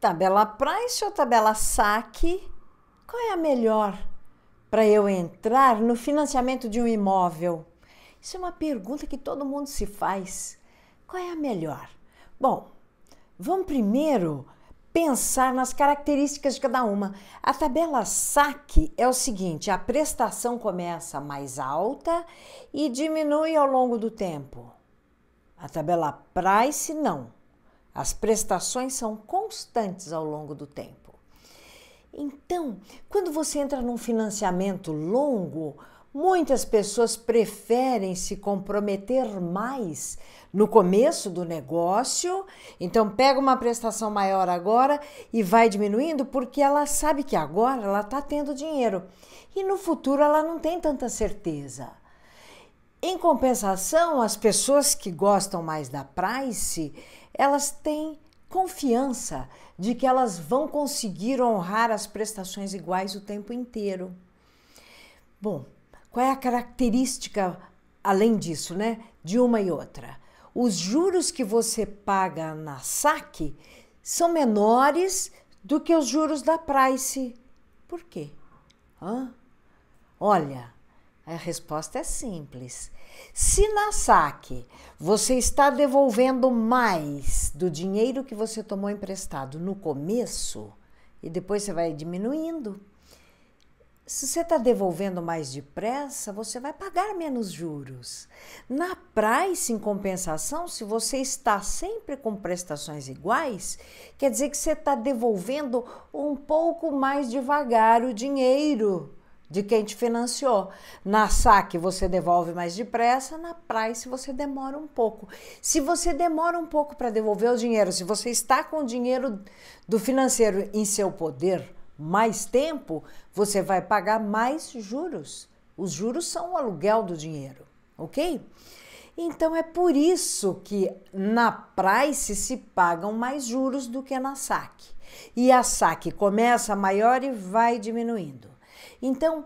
tabela price ou tabela saque, qual é a melhor para eu entrar no financiamento de um imóvel? Isso é uma pergunta que todo mundo se faz. Qual é a melhor? Bom, vamos primeiro pensar nas características de cada uma. A tabela saque é o seguinte: a prestação começa mais alta e diminui ao longo do tempo. A tabela price não. As prestações são constantes ao longo do tempo. Então, quando você entra num financiamento longo, muitas pessoas preferem se comprometer mais no começo do negócio. Então, pega uma prestação maior agora e vai diminuindo porque ela sabe que agora ela está tendo dinheiro e no futuro ela não tem tanta certeza. Em compensação, as pessoas que gostam mais da Price, elas têm confiança de que elas vão conseguir honrar as prestações iguais o tempo inteiro. Bom, qual é a característica além disso, né, de uma e outra? Os juros que você paga na saque são menores do que os juros da Price. Por quê? Hã? Olha, a resposta é simples. Se na saque você está devolvendo mais do dinheiro que você tomou emprestado no começo e depois você vai diminuindo, se você está devolvendo mais depressa, você vai pagar menos juros. Na price, em compensação, se você está sempre com prestações iguais, quer dizer que você está devolvendo um pouco mais devagar o dinheiro de quem te financiou. Na saque você devolve mais depressa, na price você demora um pouco. Se você demora um pouco para devolver o dinheiro, se você está com o dinheiro do financeiro em seu poder mais tempo, você vai pagar mais juros. Os juros são o aluguel do dinheiro, ok? Então é por isso que na price se pagam mais juros do que na saque. E a saque começa maior e vai diminuindo. Então,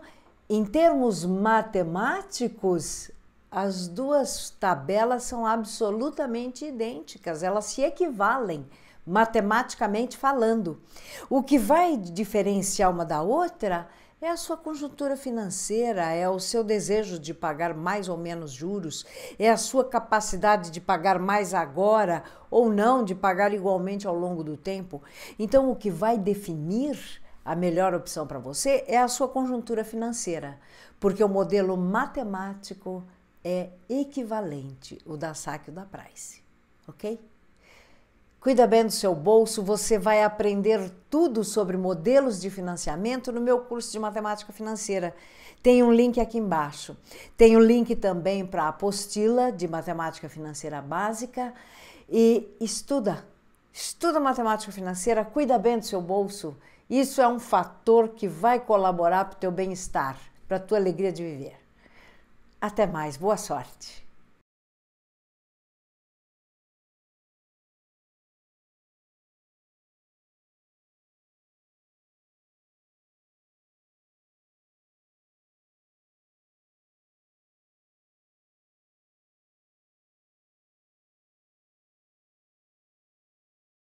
em termos matemáticos, as duas tabelas são absolutamente idênticas, elas se equivalem matematicamente falando. O que vai diferenciar uma da outra é a sua conjuntura financeira, é o seu desejo de pagar mais ou menos juros, é a sua capacidade de pagar mais agora ou não, de pagar igualmente ao longo do tempo. Então, o que vai definir a melhor opção para você é a sua conjuntura financeira, porque o modelo matemático é equivalente o da saque e da Price, ok? Cuida bem do seu bolso, você vai aprender tudo sobre modelos de financiamento no meu curso de matemática financeira. Tem um link aqui embaixo. Tem um link também para a apostila de matemática financeira básica e estuda. Estuda matemática financeira, cuida bem do seu bolso isso é um fator que vai colaborar para o teu bem-estar, para a tua alegria de viver. Até mais, boa sorte!